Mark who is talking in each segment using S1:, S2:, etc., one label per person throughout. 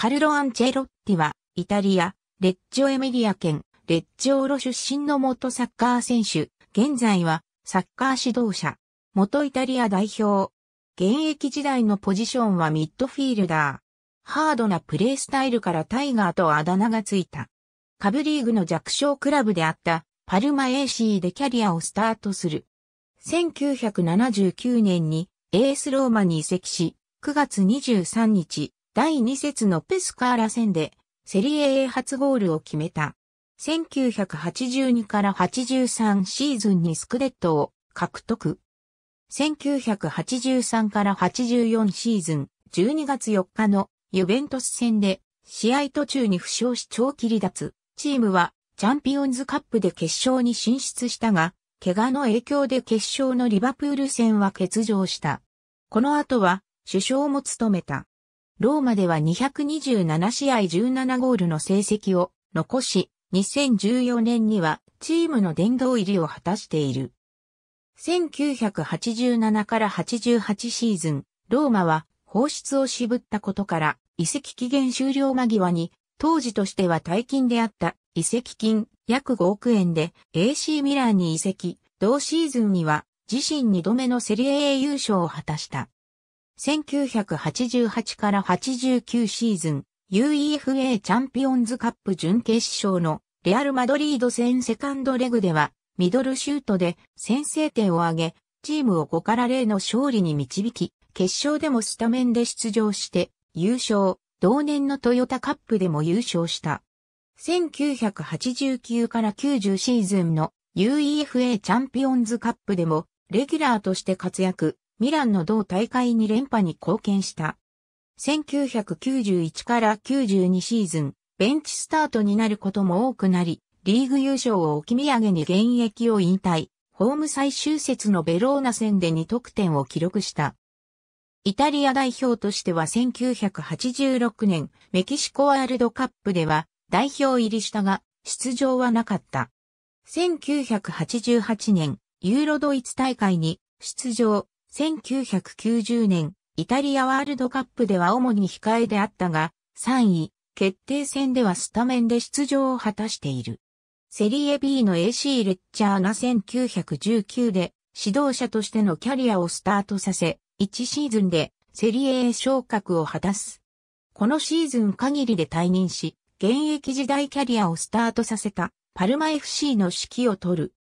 S1: カルロ・アンチェロッティは、イタリア、レッジオエミリア県、レッジオロ出身の元サッカー選手、現在は、サッカー指導者、元イタリア代表。現役時代のポジションはミッドフィールダー。ハードなプレースタイルからタイガーとあだ名がついた。カブリーグの弱小クラブであったパルマ AC でキャリアをスタートする。1979年にエースローマに移籍し、9月23日、第2節のペスカーラ戦で、セリエ A 初ゴールを決めた。1982から83シーズンにスクデットを獲得。1983から84シーズン12月4日のユベントス戦で試合途中に負傷し長期離脱。チームはチャンピオンズカップで決勝に進出したが、怪我の影響で決勝のリバプール戦は欠場した。この後は首相も務めた。ローマでは227試合17ゴールの成績を残し、2014年にはチームの殿堂入りを果たしている。1987から88シーズン、ローマは放出を渋ったことから移籍期限終了間際に当時としては大金であった移籍金約5億円で AC ミラーに移籍、同シーズンには自身2度目のセリエ A 優勝を果たした。1988から89シーズン、UEFA チャンピオンズカップ準決勝のレアル・マドリード戦セカンドレグでは、ミドルシュートで先制点を挙げ、チームを5から0の勝利に導き、決勝でもスタメンで出場して優勝、同年のトヨタカップでも優勝した。1989から90シーズンの UEFA チャンピオンズカップでもレギュラーとして活躍、ミランの同大会に連覇に貢献した。1991から92シーズン、ベンチスタートになることも多くなり、リーグ優勝を置き土産に現役を引退、ホーム最終節のベローナ戦で2得点を記録した。イタリア代表としては1986年、メキシコワールドカップでは代表入りしたが、出場はなかった。1988年、ユーロドイツ大会に出場、1990年、イタリアワールドカップでは主に控えであったが、3位、決定戦ではスタメンで出場を果たしている。セリエ B の AC レッチャーナ1919で指導者としてのキャリアをスタートさせ、1シーズンでセリエ A 昇格を果たす。このシーズン限りで退任し、現役時代キャリアをスタートさせたパルマ FC の指揮を取る。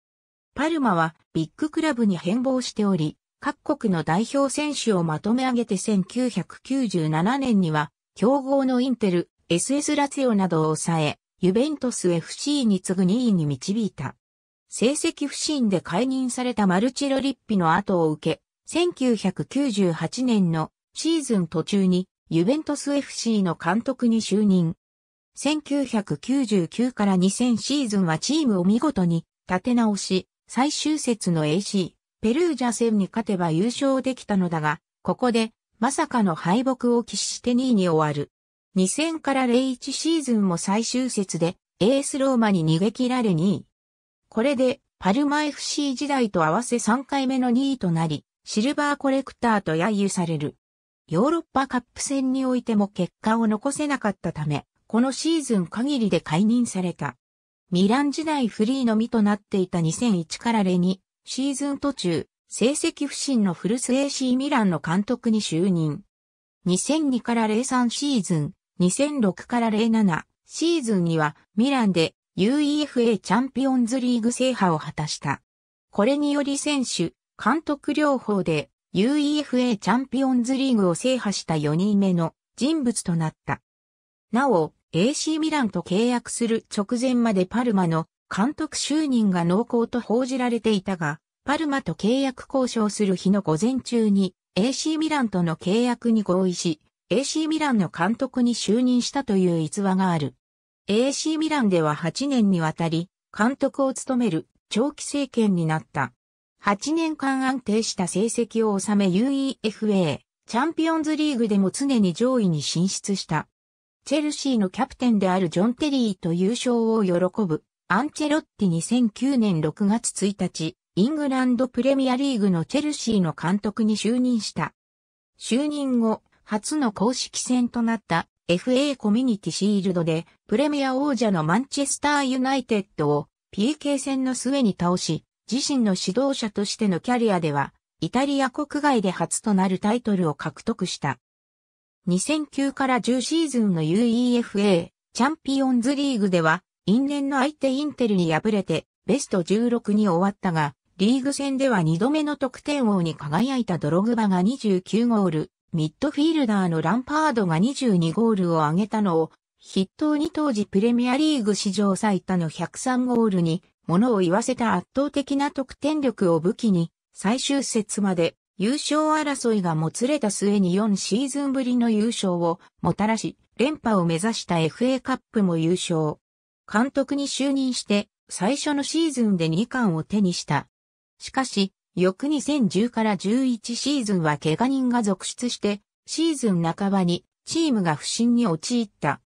S1: パルマはビッグクラブに変貌しており、各国の代表選手をまとめ上げて1997年には、強豪のインテル、SS ラツィオなどを抑え、ユベントス FC に次ぐ2位に導いた。成績不振で解任されたマルチロリッピの後を受け、1998年のシーズン途中にユベントス FC の監督に就任。1999から2000シーズンはチームを見事に立て直し、最終節の AC ペルージャ戦に勝てば優勝できたのだが、ここで、まさかの敗北を喫して2位に終わる。2000から01シーズンも最終節で、エースローマに逃げ切られ2位。これで、パルマ FC 時代と合わせ3回目の2位となり、シルバーコレクターと揶揄される。ヨーロッパカップ戦においても結果を残せなかったため、このシーズン限りで解任された。ミラン時代フリーの身となっていた2001から0 2シーズン途中、成績不振の古巣 AC ミランの監督に就任。2002から03シーズン、2006から07シーズンにはミランで UEFA チャンピオンズリーグ制覇を果たした。これにより選手、監督両方で UEFA チャンピオンズリーグを制覇した4人目の人物となった。なお、AC ミランと契約する直前までパルマの監督就任が濃厚と報じられていたが、パルマと契約交渉する日の午前中に AC ミランとの契約に合意し、AC ミランの監督に就任したという逸話がある。AC ミランでは8年にわたり、監督を務める長期政権になった。8年間安定した成績を収め UEFA チャンピオンズリーグでも常に上位に進出した。チェルシーのキャプテンであるジョン・テリーと優勝を喜ぶアンチェロッティ2009年6月1日、イングランドプレミアリーグのチェルシーの監督に就任した。就任後、初の公式戦となった FA コミュニティシールドでプレミア王者のマンチェスターユナイテッドを PK 戦の末に倒し、自身の指導者としてのキャリアでは、イタリア国外で初となるタイトルを獲得した。2009から10シーズンの UEFA チャンピオンズリーグでは、因縁の相手インテルに敗れて、ベスト16に終わったが、リーグ戦では2度目の得点王に輝いたドログバが29ゴール、ミッドフィールダーのランパードが22ゴールを挙げたのを、筆頭に当時プレミアリーグ史上最多の103ゴールに、物を言わせた圧倒的な得点力を武器に、最終節まで優勝争いがもつれた末に4シーズンぶりの優勝をもたらし、連覇を目指した FA カップも優勝。監督に就任して最初のシーズンで2冠を手にした。しかし、翌2010から11シーズンは怪我人が続出して、シーズン半ばにチームが不振に陥った。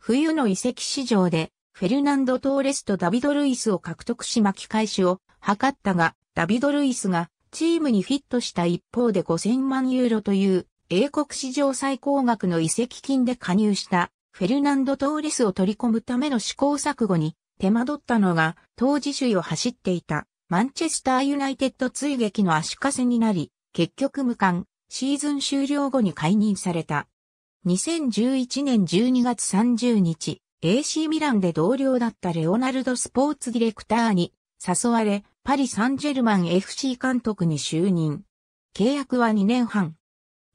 S1: 冬の移籍市場で、フェルナンド・トーレスとダビド・ルイスを獲得し巻き返しを図ったが、ダビド・ルイスがチームにフィットした一方で5000万ユーロという英国史上最高額の移籍金で加入したフェルナンド・トーレスを取り込むための試行錯誤に手間取ったのが当時首位を走っていたマンチェスター・ユナイテッド追撃の足かせになり、結局無冠、シーズン終了後に解任された。2011年12月30日、AC ミランで同僚だったレオナルド・スポーツディレクターに誘われ、パリ・サンジェルマン FC 監督に就任。契約は2年半。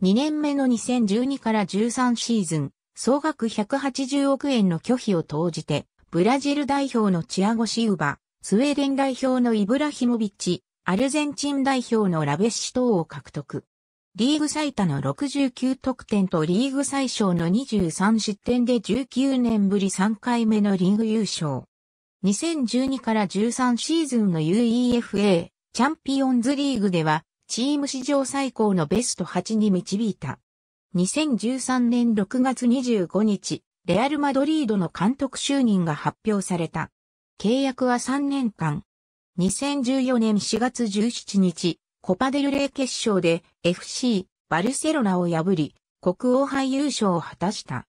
S1: 2年目の2012から13シーズン、総額180億円の拒否を投じて、ブラジル代表のチアゴ・シウバ、スウェーデン代表のイブラヒモビッチ、アルゼンチン代表のラベッシ等を獲得。リーグ最多の69得点とリーグ最小の23失点で19年ぶり3回目のリーグ優勝。2012から13シーズンの UEFA チャンピオンズリーグではチーム史上最高のベスト8に導いた。2013年6月25日、レアル・マドリードの監督就任が発表された。契約は3年間。2014年4月17日、コパデルレイ決勝で FC バルセロナを破り、国王杯優勝を果たした。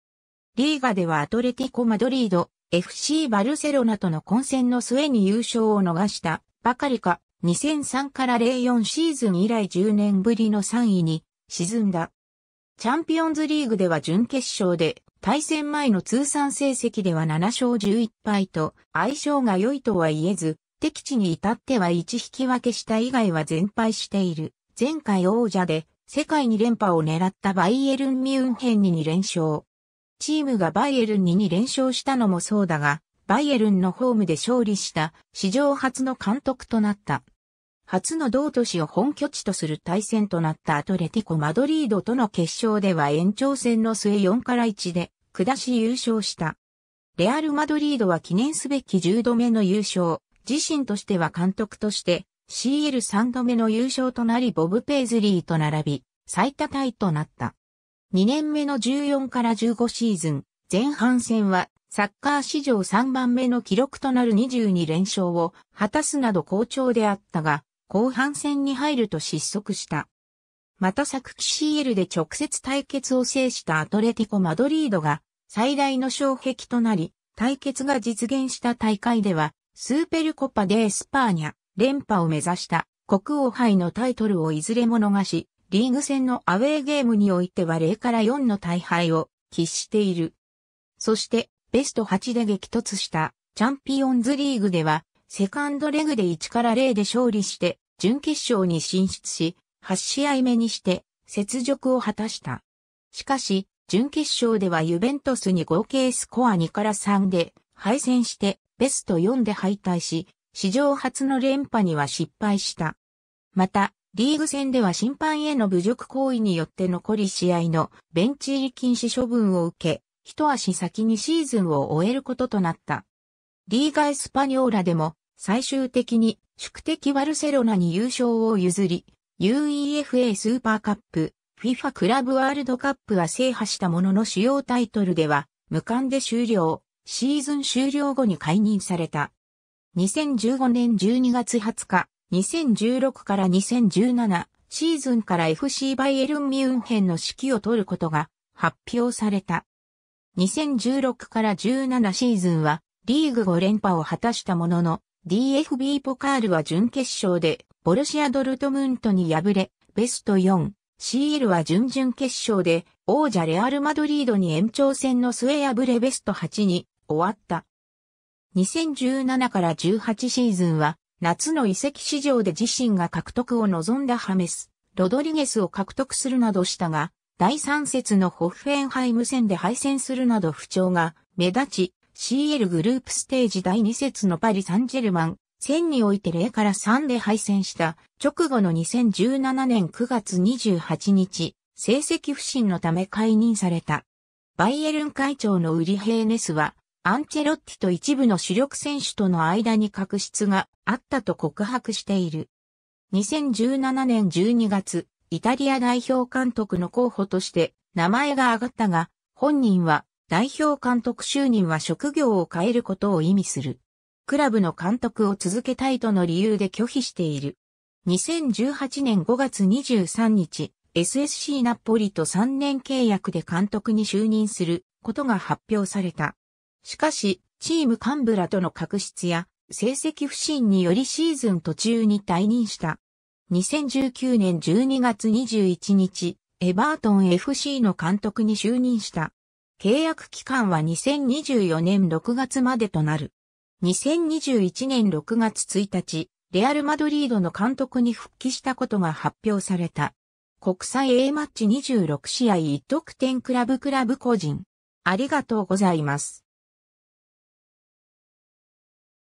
S1: リーガではアトレティコ・マドリード、FC バルセロナとの混戦の末に優勝を逃したばかりか、2003から04シーズン以来10年ぶりの3位に沈んだ。チャンピオンズリーグでは準決勝で、対戦前の通算成績では7勝11敗と、相性が良いとは言えず、敵地に至っては1引き分けした以外は全敗している。前回王者で、世界2連覇を狙ったバイエルン・ミュンヘンに2連勝。チームがバイエルンに2連勝したのもそうだが、バイエルンのホームで勝利した史上初の監督となった。初の同都市を本拠地とする対戦となったアトレティコ・マドリードとの決勝では延長戦の末4から1で下し優勝した。レアル・マドリードは記念すべき10度目の優勝、自身としては監督として CL3 度目の優勝となりボブ・ペイズリーと並び最多タイとなった。2年目の14から15シーズン、前半戦はサッカー史上3番目の記録となる22連勝を果たすなど好調であったが、後半戦に入ると失速した。また昨季 CL で直接対決を制したアトレティコ・マドリードが最大の障壁となり、対決が実現した大会では、スーペルコパ・デ・エスパーニャ、連覇を目指した国王杯のタイトルをいずれも逃し、リーグ戦のアウェーゲームにおいては0から4の大敗を喫している。そして、ベスト8で激突したチャンピオンズリーグでは、セカンドレグで1から0で勝利して、準決勝に進出し、8試合目にして雪辱を果たした。しかし、準決勝ではユベントスに合計スコア2から3で敗戦してベスト4で敗退し、史上初の連覇には失敗した。また、リーグ戦では審判への侮辱行為によって残り試合のベンチ入り禁止処分を受け、一足先にシーズンを終えることとなった。リーガ・エスパニョーラでも最終的に宿敵バルセロナに優勝を譲り、UEFA スーパーカップ、FIFA クラブワールドカップは制覇したものの主要タイトルでは無冠で終了、シーズン終了後に解任された。2015年12月20日、2016から2017シーズンから FC バイエルンミュンヘンの指揮を取ることが発表された。2016から17シーズンはリーグ5連覇を果たしたものの、DFB ポカールは準決勝でボルシア・ドルトムントに敗れ、ベスト 4CL は準々決勝で王者レアル・マドリードに延長戦の末敗れベスト8に終わった。2017から18シーズンは夏の移籍市場で自身が獲得を望んだハメス、ロドリゲスを獲得するなどしたが、第3節のホッフェンハイム戦で敗戦するなど不調が目立ち、CL グループステージ第2節のパリ・サンジェルマン、戦において0から3で敗戦した直後の2017年9月28日、成績不振のため解任された。バイエルン会長のウリヘーネスは、アンチェロッティと一部の主力選手との間に確執があったと告白している。2017年12月、イタリア代表監督の候補として名前が挙がったが、本人は代表監督就任は職業を変えることを意味する。クラブの監督を続けたいとの理由で拒否している。2018年5月23日、SSC ナポリと3年契約で監督に就任することが発表された。しかし、チームカンブラとの確執や成績不振によりシーズン途中に退任した。2019年12月21日、エバートン FC の監督に就任した。契約期間は2024年6月までとなる。2021年6月1日、レアル・マドリードの監督に復帰したことが発表された。国際 A マッチ26試合1得点クラブクラブ個人。ありがとうございます。